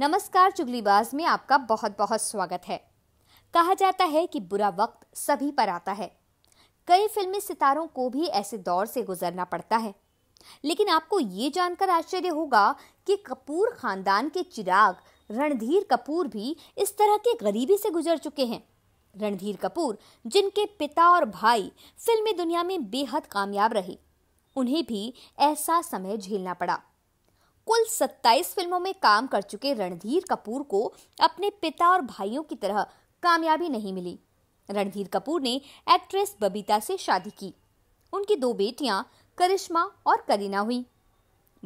नमस्कार चुगलीबाज में आपका बहुत बहुत स्वागत है कहा जाता है कि बुरा वक्त सभी पर आता है कई फिल्मी सितारों को भी ऐसे दौर से गुजरना पड़ता है लेकिन आपको ये जानकर आश्चर्य होगा कि कपूर खानदान के चिराग रणधीर कपूर भी इस तरह के गरीबी से गुजर चुके हैं रणधीर कपूर जिनके पिता और भाई फिल्मी दुनिया में बेहद कामयाब रहे उन्हें भी ऐसा समय झेलना पड़ा कुल 27 फिल्मों में काम कर चुके रणधीर कपूर को अपने पिता और भाइयों की तरह कामयाबी नहीं मिली रणधीर कपूर ने एक्ट्रेस बबीता से शादी की उनकी दो बेटियां करिश्मा और करीना हुई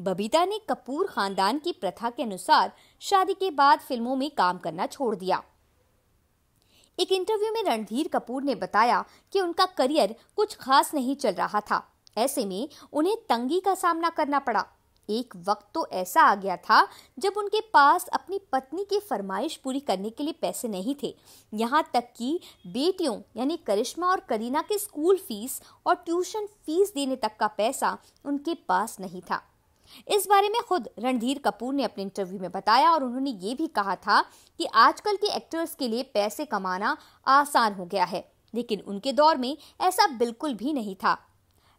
बबीता ने कपूर खानदान की प्रथा के अनुसार शादी के बाद फिल्मों में काम करना छोड़ दिया एक इंटरव्यू में रणधीर कपूर ने बताया कि उनका करियर कुछ खास नहीं चल रहा था ऐसे में उन्हें तंगी का सामना करना पड़ा एक वक्त तो ऐसा आ गया था जब उनके पास अपनी पत्नी की फरमाइश पूरी करने के लिए पैसे नहीं थे यहाँ तक कि बेटियों यानी करिश्मा और करीना के स्कूल फीस और ट्यूशन फीस देने तक का पैसा उनके पास नहीं था इस बारे में खुद रणधीर कपूर ने अपने इंटरव्यू में बताया और उन्होंने ये भी कहा था कि आजकल के एक्टर्स के लिए पैसे कमाना आसान हो गया है लेकिन उनके दौर में ऐसा बिल्कुल भी नहीं था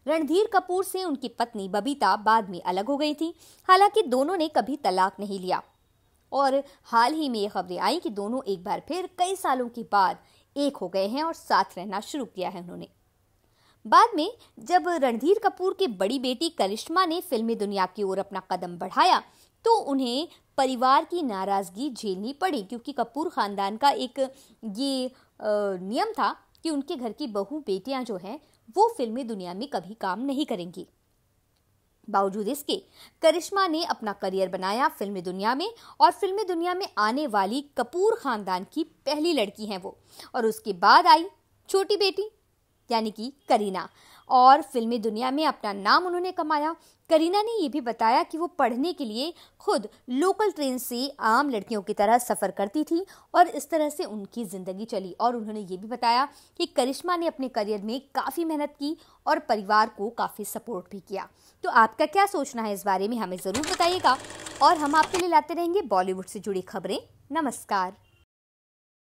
रणधीर कपूर से उनकी पत्नी बबीता बाद में अलग हो गई थी हालांकि दोनों ने कभी तलाक नहीं लिया और हाल ही में ये खबरें आई कि दोनों एक बार फिर कई सालों के बाद एक हो गए हैं और साथ रहना शुरू किया है उन्होंने बाद में जब रणधीर कपूर की बड़ी बेटी करिश्मा ने फिल्मी दुनिया की ओर अपना कदम बढ़ाया तो उन्हें परिवार की नाराज़गी झेलनी पड़ी क्योंकि कपूर ख़ानदान का एक ये नियम था कि उनके घर की बहू बेटियां जो हैं वो फिल्मी दुनिया में कभी काम नहीं करेंगी बावजूद इसके करिश्मा ने अपना करियर बनाया फिल्मी दुनिया में और फिल्मी दुनिया में आने वाली कपूर खानदान की पहली लड़की हैं वो और उसके बाद आई छोटी बेटी यानी कि करीना और फिल्मी दुनिया में अपना नाम उन्होंने कमाया करीना ने यह भी बताया कि वो पढ़ने के लिए खुद लोकल ट्रेन से आम लड़कियों की तरह सफ़र करती थी और इस तरह से उनकी ज़िंदगी चली और उन्होंने ये भी बताया कि करिश्मा ने अपने करियर में काफ़ी मेहनत की और परिवार को काफ़ी सपोर्ट भी किया तो आपका क्या सोचना है इस बारे में हमें ज़रूर बताइएगा और हम आपके लिए लाते रहेंगे बॉलीवुड से जुड़ी खबरें नमस्कार